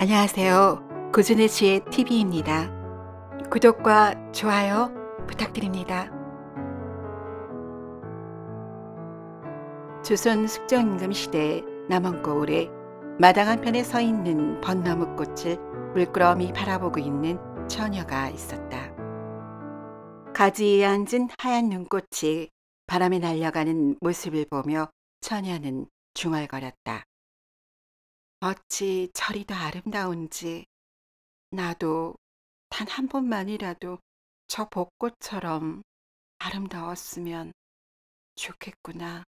안녕하세요. 고준의 지혜 TV입니다. 구독과 좋아요 부탁드립니다. 조선 숙정임금 시대 남원고을에 마당 한편에 서 있는 벚나무 꽃을 물끄러미 바라보고 있는 처녀가 있었다. 가지에 앉은 하얀 눈꽃이 바람에 날려가는 모습을 보며 처녀는 중얼거렸다. 어찌 저리더 아름다운지 나도 단 한 번만이라도 저 벚꽃처럼 아름다웠으면 좋겠구나.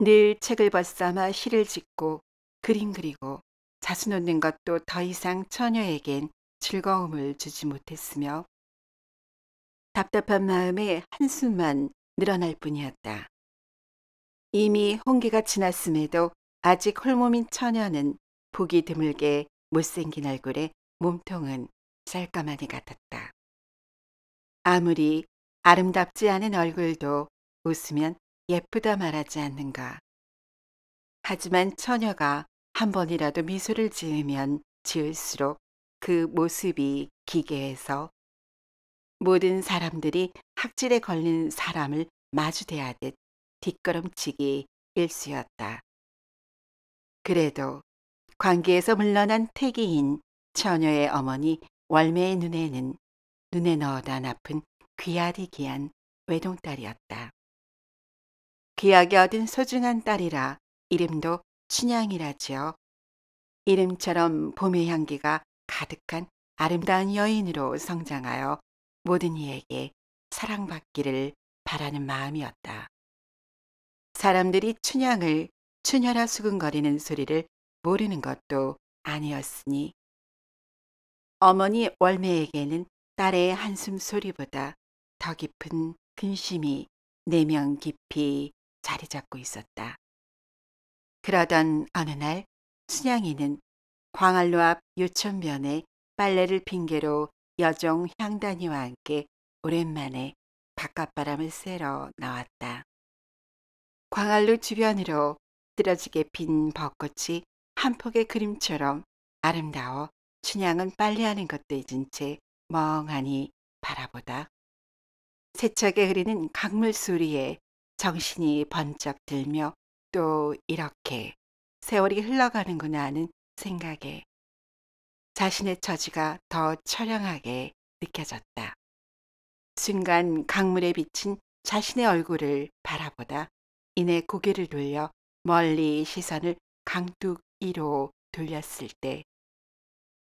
늘 책을 벗삼아 시를 짓고 그림 그리고 자수 놓는 것도 더 이상 처녀에겐 즐거움을 주지 못했으며 답답한 마음에 한숨만 늘어날 뿐이었다. 이미 홍기가 지났음에도 아직 홀몸인 처녀는 보기 드물게 못생긴 얼굴에 몸통은 쌀까마니 같았다. 아무리 아름답지 않은 얼굴도 웃으면 예쁘다 말하지 않는가. 하지만 처녀가 한 번이라도 미소를 지으면 지을수록 그 모습이 기괴해서 모든 사람들이 학질에 걸린 사람을 마주대하듯 뒷걸음치기 일쑤였다. 그래도 관계에서 물러난 태기인 처녀의 어머니 월매의 눈에는 눈에 넣어다 나픈 귀하리 귀한 외동딸이었다. 귀하게 얻은 소중한 딸이라 이름도 춘향이라지요. 이름처럼 봄의 향기가 가득한 아름다운 여인으로 성장하여 모든 이에게 사랑받기를 바라는 마음이었다. 사람들이 춘향을 춘혈아 수근거리는 소리를 모르는 것도 아니었으니 어머니 월매에게는 딸의 한숨 소리보다 더 깊은 근심이 내면 깊이 자리 잡고 있었다. 그러던 어느 날 순양이는 광안로 앞요천변에 빨래를 핑계로 여종 향단이와 함께 오랜만에 바깥바람을 쐬러 나왔다. 광안루 주변으로 찌들어지게 빈 벚꽃이 한 폭의 그림처럼 아름다워 춘향은 빨래하는 것도 잊은 채 멍하니 바라보다 세척게 흐르는 강물 소리에 정신이 번쩍 들며 또 이렇게 세월이 흘러가는구나 하는 생각에 자신의 처지가 더 처량하게 느껴졌다. 순간 강물에 비친 자신의 얼굴을 바라보다 이내 고개를 돌려 멀리 시선을 강둑이로 돌렸을 때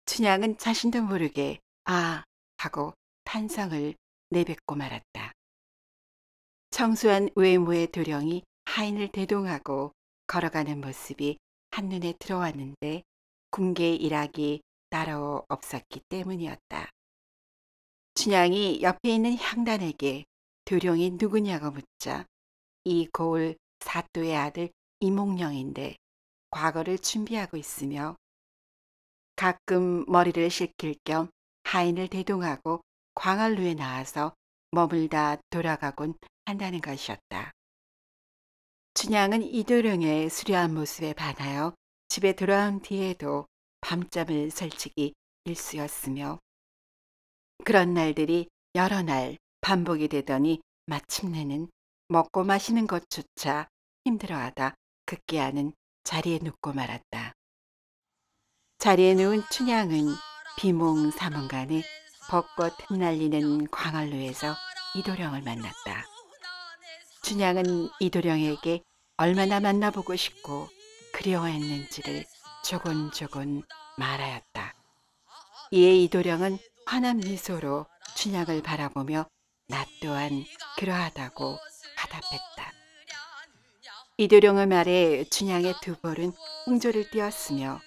춘향은 자신도 모르게 아 하고 탄성을 내뱉고 말았다. 청소한 외모의 도령이 하인을 대동하고 걸어가는 모습이 한눈에 들어왔는데 궁계 일하기 따로 없었기 때문이었다. 춘향이 옆에 있는 향단에게 도령이 누구냐고 묻자 이 고을 사또의 아들 이몽령인데 과거를 준비하고 있으며 가끔 머리를 식힐 겸 하인을 대동하고 광활루에 나와서 머물다 돌아가곤 한다는 것이었다. 춘향은 이도령의 수려한 모습에 반하여 집에 돌아온 뒤에도 밤잠을 설치기 일쑤였으며 그런 날들이 여러 날 반복이 되더니 마침내는 먹고 마시는 것조차 힘들어하다 급기야는 그 자리에 눕고 말았다. 자리에 누운 춘향은 비몽사몽간에 벚꽃 흩날리는 광활로에서 이도령을 만났다. 춘향은 이도령에게 얼마나 만나보고 싶고 그리워했는지를 조곤조곤 말하였다. 이에 이도령은 환한 미소로 춘향을 바라보며 나 또한 그러하다고 화답했다. 이도령의 말에 춘향의 두 볼은 홍조를 띄었으며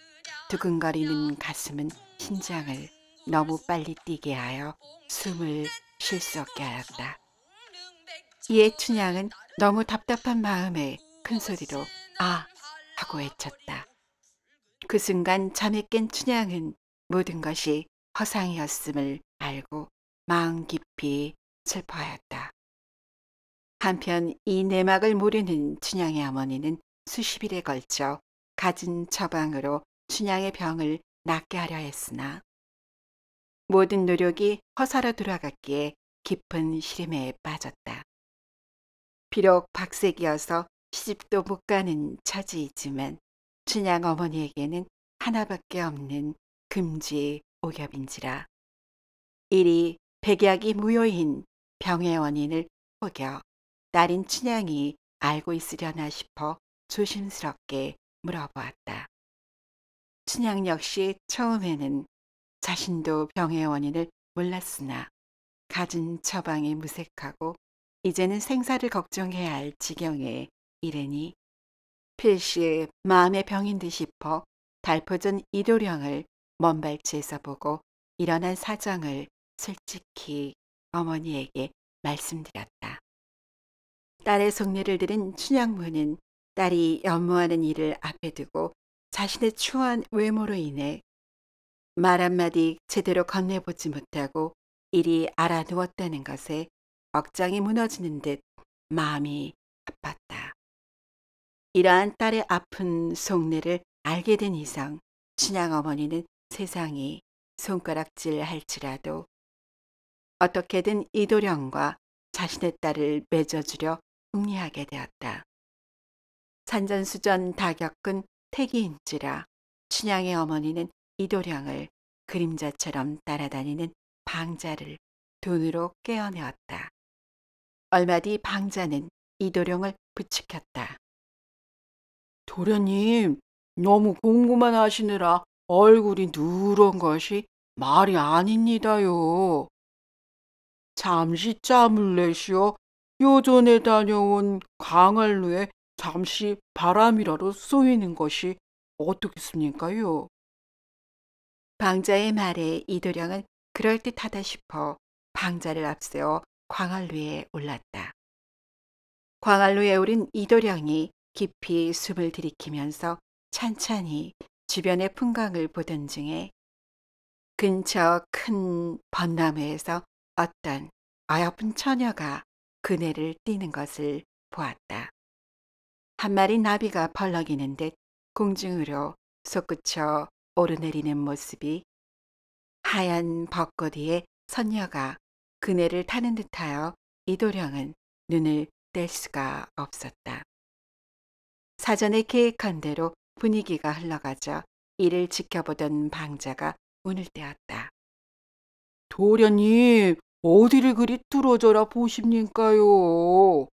두근거리는 가슴은 심장을 너무 빨리 뛰게 하여 숨을 쉴 수 없게 하였다. 이에 춘향은 너무 답답한 마음에 큰 소리로 아 하고 외쳤다. 그 순간 잠에 깬 춘향은 모든 것이 허상이었음을 알고 마음 깊이 슬퍼하였다. 한편 이 내막을 모르는 춘향의 어머니는 수십일에 걸쳐 가진 처방으로 춘향의 병을 낫게 하려 했으나 모든 노력이 허사로 돌아갔기에 깊은 시름에 빠졌다. 비록 박색이어서 시집도 못 가는 처지이지만 춘향 어머니에게는 하나밖에 없는 금지 오겹인지라 이리 백약이 무효인 병의 원인을 포겨 딸인 친양이 알고 있으려나 싶어 조심스럽게 물어보았다. 친양 역시 처음에는 자신도 병의 원인을 몰랐으나 가진 처방이 무색하고 이제는 생사를 걱정해야 할 지경에 이르니 필시 마음의 병인 듯 싶어 달포전 이도령을 먼발치에서 보고 일어난 사정을 솔직히 어머니에게 말씀드렸다. 딸의 속내를 들은 춘향무는 딸이 연모하는 일을 앞에 두고 자신의 추한 외모로 인해 말 한마디 제대로 건네보지 못하고 일이 알아누웠다는 것에 억장이 무너지는 듯 마음이 아팠다. 이러한 딸의 아픈 속내를 알게 된 이상 춘향 어머니는 세상이 손가락질 할지라도 어떻게든 이도령과 자신의 딸을 맺어주려 궁리하게 되었다. 산전수전 다 겪은 태기인지라 춘향의 어머니는 이도령을 그림자처럼 따라다니는 방자를 돈으로 깨어내었다. 얼마 뒤 방자는 이도령을 부축혔다. 도련님, 너무 공부만 하시느라 얼굴이 누런 것이 말이 아닙니다요. 잠시 짬을 내시오 요전에 다녀온 광활루에 잠시 바람이라도 쏘이는 것이 어떻겠습니까요? 방자의 말에 이도령은 그럴듯하다 싶어 방자를 앞세워 광활루에 올랐다. 광활루에 오른 이도령이 깊이 숨을 들이키면서 찬찬히 주변의 풍광을 보던 중에 근처 큰 벚나무에서 어떤 어여쁜 처녀가 그네를 띄는 것을 보았다. 한 마리 나비가 벌럭이는 듯 공중으로 솟구쳐 오르내리는 모습이 하얀 벚꽃 위에 선녀가 그네를 타는 듯하여 이도령은 눈을 뗄 수가 없었다. 사전에 계획한 대로 분위기가 흘러가자 이를 지켜보던 방자가 운을 떼었다. 도련님, 어디를 그리 뚫어져라 보십니까요?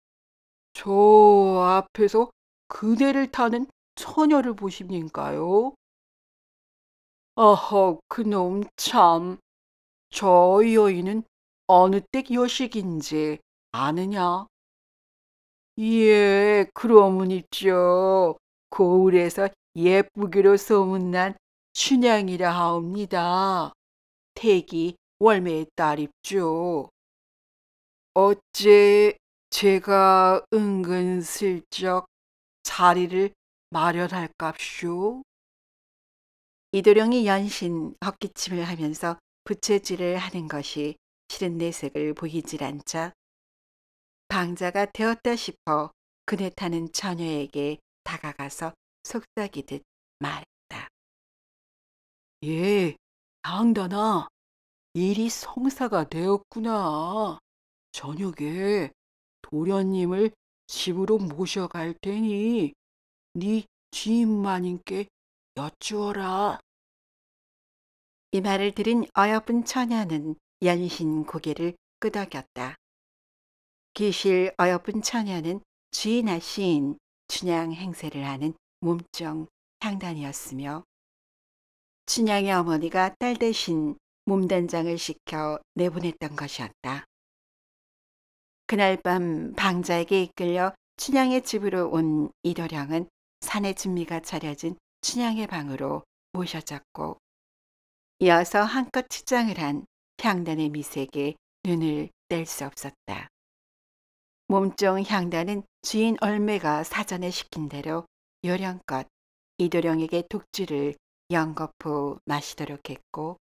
저 앞에서 그네를 타는 처녀를 보십니까요? 어허, 그놈 참. 저 여인은 어느 댁 여식인지 아느냐? 예, 그러문 있죠. 고울에서 예쁘기로 소문난 춘향이라 하옵니다. 택이 월매의 딸입죠. 어째 제가 은근슬쩍 자리를 마련할 값쇼? 이도령이 연신 헛기침을 하면서 부채질을 하는 것이 싫은 내색을 보이질 않자 방자가 되었다 싶어 그네 타는 처녀에게 다가가서 속삭이듯 말했다. 예, 방다나 일이 성사가 되었구나. 저녁에 도련님을 집으로 모셔갈 테니 네 지인마님께 여쭈어라. 이 말을 들은 어여쁜 처녀는 연신 고개를 끄덕였다. 기실 어여쁜 처녀는 주인아 시인 춘향 행세를 하는 몸정 상단이었으며 춘향의 어머니가 딸 대신 몸단장을 시켜 내보냈던 것이었다. 그날 밤 방자에게 이끌려 춘향의 집으로 온 이도령은 산의 진미가 차려진 춘향의 방으로 모셔졌고 이어서 한껏 치장을 한 향단의 미색에 눈을 뗄 수 없었다. 몸종 향단은 주인 얼매가 사전에 시킨 대로 요령껏 이도령에게 독주를 연거푸 마시도록 했고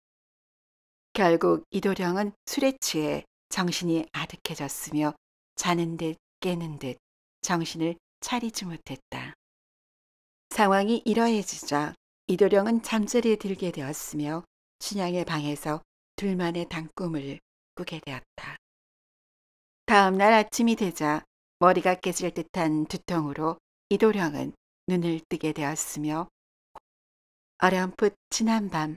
결국 이도령은 술에 취해 정신이 아득해졌으며 자는 듯 깨는 듯 정신을 차리지 못했다. 상황이 이러해지자 이도령은 잠자리에 들게 되었으며 춘향의 방에서 둘만의 단꿈을 꾸게 되었다. 다음 날 아침이 되자 머리가 깨질 듯한 두통으로 이도령은 눈을 뜨게 되었으며 어렴풋 지난 밤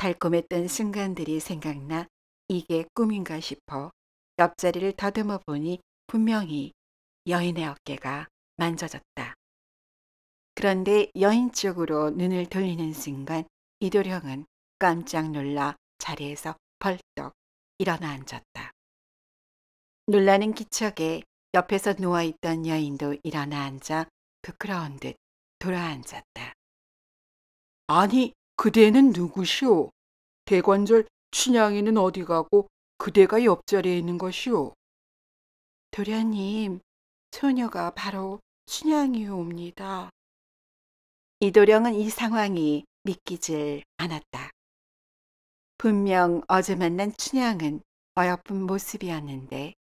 달콤했던 순간들이 생각나 이게 꿈인가 싶어 옆자리를 더듬어 보니 분명히 여인의 어깨가 만져졌다. 그런데 여인 쪽으로 눈을 돌리는 순간 이도령은 깜짝 놀라 자리에서 벌떡 일어나 앉았다. 놀라는 기척에 옆에서 누워있던 여인도 일어나 앉아 부끄러운 듯 돌아앉았다. 아니, 그대는 누구시오? 대관절 춘향이는 어디 가고 그대가 옆자리에 있는 것이오? 도련님, 소녀가 바로 춘향이옵니다. 이도령은 이 상황이 믿기질 않았다. 분명 어제 만난 춘향은 어여쁜 모습이었는데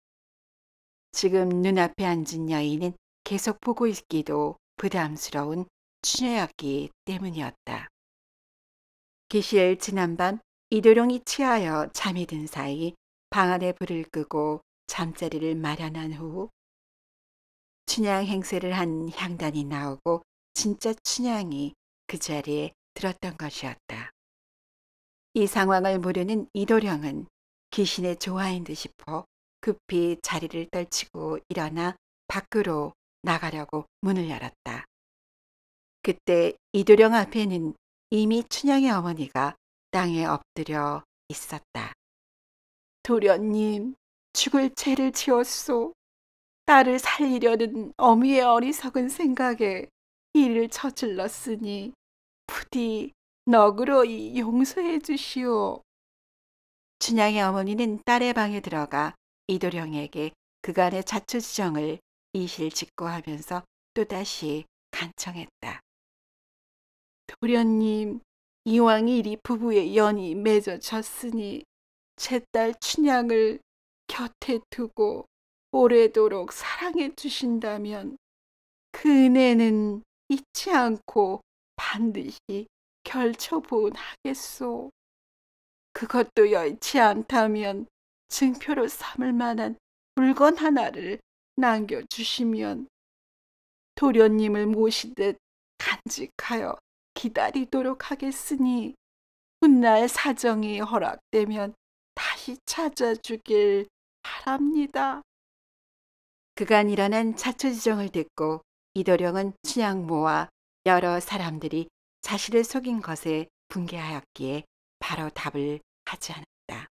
지금 눈앞에 앉은 여인은 계속 보고 있기도 부담스러운 춘향이었기 때문이었다. 기실 지난밤 이도룡이 취하여 잠이 든 사이 방 안에 불을 끄고 잠자리를 마련한 후 춘향 행세를 한 향단이 나오고 진짜 춘향이 그 자리에 들었던 것이었다. 이 상황을 모르는 이도령은 귀신의 조화인 듯 싶어 급히 자리를 떨치고 일어나 밖으로 나가려고 문을 열었다. 그때 이도령 앞에는 이미 춘향의 어머니가 땅에 엎드려 있었다. 도련님, 죽을 죄를 지었소. 딸을 살리려는 어미의 어리석은 생각에 이를 저질렀으니 부디 너그러이 용서해 주시오. 춘향의 어머니는 딸의 방에 들어가 이도령에게 그간의 자초지정을 이실직고하면서 또다시 간청했다. 도련님, 이왕 이리 부부의 연이 맺어졌으니 제 딸 춘향을 곁에 두고 오래도록 사랑해 주신다면 그 은혜는 잊지 않고 반드시 결처분하겠소. 그것도 여의치 않다면 증표로 삼을 만한 물건 하나를 남겨주시면 도련님을 모시듯 간직하여 기다리도록 하겠으니 훗날 사정이 허락되면 다시 찾아주길 바랍니다. 그간 일어난 차초지정을 듣고 이도령은 춘향모와 여러 사람들이 자신을 속인 것에 분개하였기에 바로 답을 하지 않았다.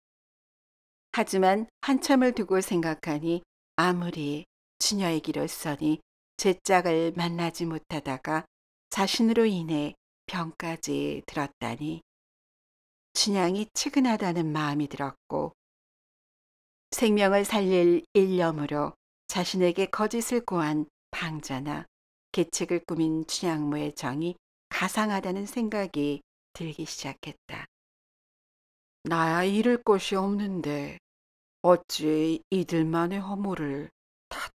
하지만 한참을 두고 생각하니 아무리 춘녀의 길을 써니 죄짝을 만나지 못하다가 자신으로 인해 병까지 들었다니 춘향이 측은하다는 마음이 들었고 생명을 살릴 일념으로 자신에게 거짓을 고한 방자나 계책을 꾸민 춘향무의 정이 가상하다는 생각이 들기 시작했다. 나야 잃을 것이 없는데 어찌 이들만의 허물을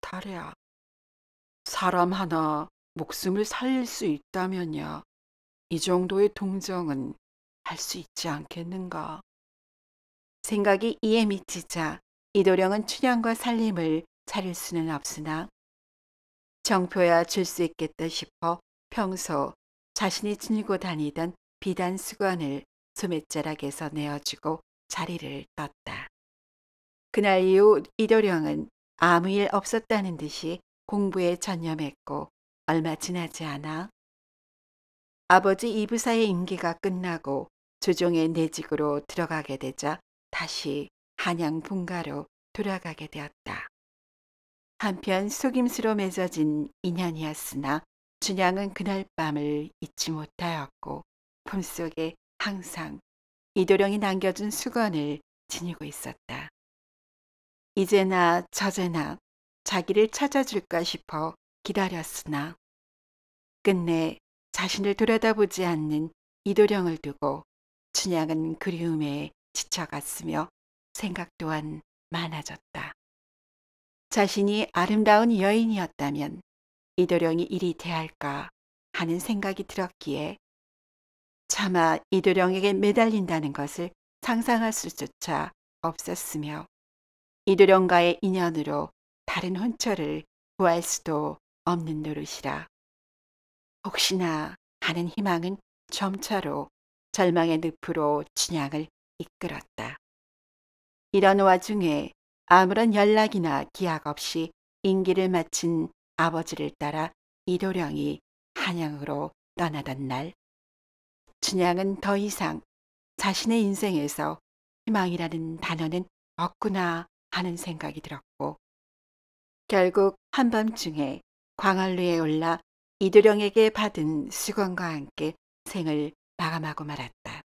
탓하랴. 사람 하나 목숨을 살릴 수 있다면야 이 정도의 동정은 할 수 있지 않겠는가. 생각이 이에 미치자 이도령은 춘향과 살림을 차릴 수는 없으나 정표야 줄 수 있겠다 싶어 평소 자신이 지니고 다니던 비단 수건을 소매자락에서 내어주고 자리를 떴다. 그날 이후 이도령은 아무 일 없었다는 듯이 공부에 전념했고 얼마 지나지 않아 아버지 이브사의 임기가 끝나고 조종의 내직으로 들어가게 되자 다시 한양 분가로 돌아가게 되었다. 한편 속임수로 맺어진 인연이었으나 준양은 그날 밤을 잊지 못하였고 품속에 항상 이도령이 남겨준 수건을 지니고 있었다. 이제나 저제나 자기를 찾아줄까 싶어 기다렸으나 끝내 자신을 들여다보지 않는 이도령을 두고 춘향은 그리움에 지쳐갔으며 생각 또한 많아졌다. 자신이 아름다운 여인이었다면 이도령이 이리 대할까 하는 생각이 들었기에 차마 이도령에게 매달린다는 것을 상상할 수조차 없었으며 이도령과의 인연으로 다른 혼처를 구할 수도 없는 노릇이라 혹시나 하는 희망은 점차로 절망의 늪으로 진양을 이끌었다. 이런 와중에 아무런 연락이나 기약 없이 인기를 마친 아버지를 따라 이도령이 한양으로 떠나던 날, 진양은더 이상 자신의 인생에서 희망이라는 단어는 없구나 하는 생각이 들었고, 결국 한밤중에 광안루에 올라 이도령에게 받은 수건과 함께 생을 마감하고 말았다.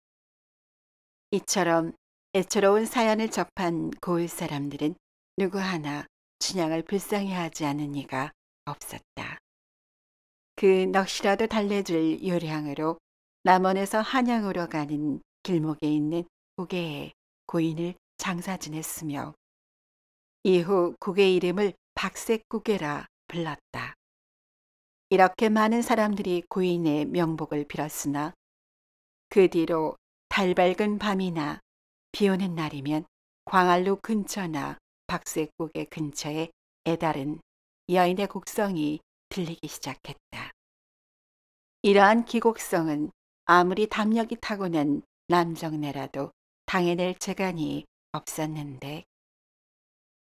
이처럼 애처로운 사연을 접한 고을 사람들은 누구 하나 춘향을 불쌍해하지 않은 이가 없었다. 그 넋이라도 달래줄 요량으로 남원에서 한양으로 가는 길목에 있는 고개에 고인을 장사 지냈으며 이후 고개 이름을 박색고개라 불렀다. 이렇게 많은 사람들이 고인의 명복을 빌었으나 그 뒤로 달 밝은 밤이나 비 오는 날이면 광안루 근처나 박쇠국의 근처에 애달은 여인의 곡성이 들리기 시작했다. 이러한 기곡성은 아무리 담력이 타고난 남정네라도 당해낼 재간이 없었는데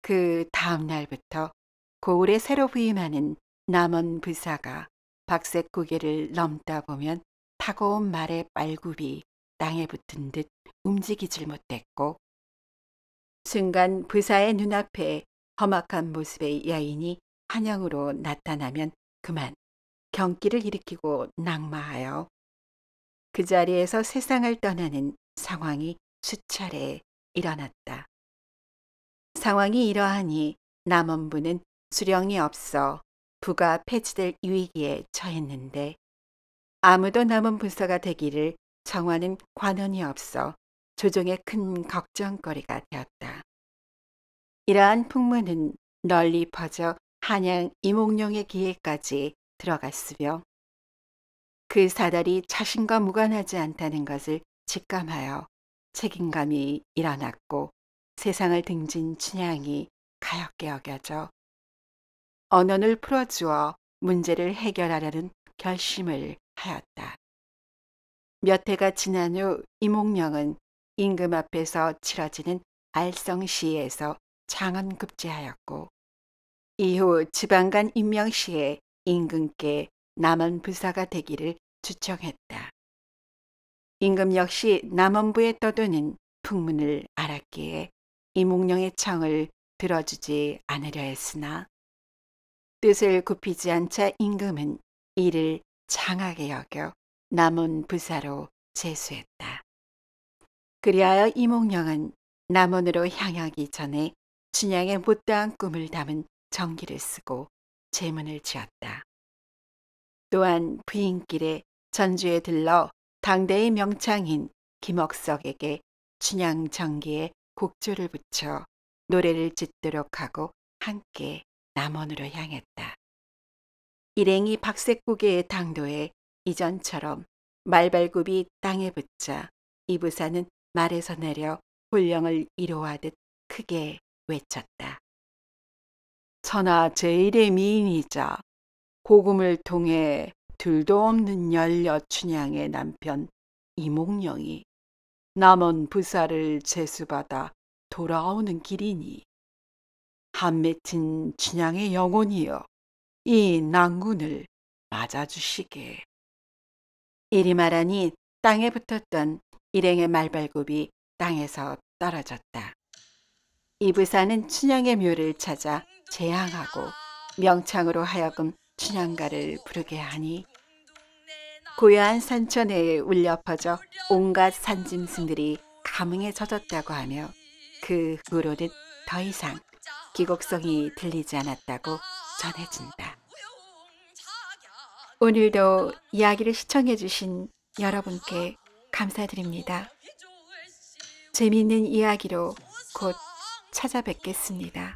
그 다음 날부터 고을에 새로 부임하는 남원 부사가 박색 고개를 넘다 보면 타고온 말의 빨굽이 땅에 붙은 듯 움직이질 못했고 순간 부사의 눈앞에 험악한 모습의 여인이 한영으로 나타나면 그만 경기를 일으키고 낙마하여 그 자리에서 세상을 떠나는 상황이 수차례 일어났다. 상황이 이러하니 남원부는 수령이 없어 부가 폐지될 위기에 처했는데 아무도 남은 부서가 되기를 정화는 관원이 없어 조정의 큰 걱정거리가 되었다. 이러한 풍문은 널리 퍼져 한양 이몽룡의 기회까지 들어갔으며 그 사달이 자신과 무관하지 않다는 것을 직감하여 책임감이 일어났고 세상을 등진 춘향이 가엾게 여겨져 언어를 풀어주어 문제를 해결하려는 결심을 하였다. 몇 해가 지난 후 이몽룡은 임금 앞에서 치러지는 알성시에서 장원급제하였고 이후 지방간 임명 시에 임금께 남원 부사가 되기를 주청했다. 임금 역시 남원부에 떠도는 풍문을 알았기에 이몽룡의 청을 들어주지 않으려 했으나 뜻을 굽히지 않자 임금은 이를 장하게 여겨 남은 부사로 제수했다. 그리하여 이몽룡은 남원으로 향하기 전에 춘향의 못다한 꿈을 담은 정기를 쓰고 제문을 지었다. 또한 부인길에 전주에 들러 당대의 명창인 김억석에게 춘향 정기에 곡조를 붙여 노래를 짓도록 하고 함께 남원으로 향했다. 일행이 박색고개의 당도에 이전처럼 말발굽이 땅에 붙자 이부사는 말에서 내려 훈령을 이루하듯 크게 외쳤다. 천하 제일의 미인이자 고금을 통해 둘도 없는 열려 춘향의 남편 이몽룡이 남원 부사를 제수받아 돌아오는 길이니 한맺힌 춘향의 영혼이여 이낭군을 맞아주시게. 이리 말하니 땅에 붙었던 일행의 말발굽이 땅에서 떨어졌다. 이부사는 춘향의 묘를 찾아 재앙하고 명창으로 하여금 춘향가를 부르게 하니 고요한 산천에 울려 퍼져 온갖 산짐승들이 감흥에 젖었다고 하며 그 후로는 더 이상 귀곡성이 들리지 않았다고 전해진다. 오늘도 이야기를 시청해주신 여러분께 감사드립니다. 재미있는 이야기로 곧 찾아뵙겠습니다.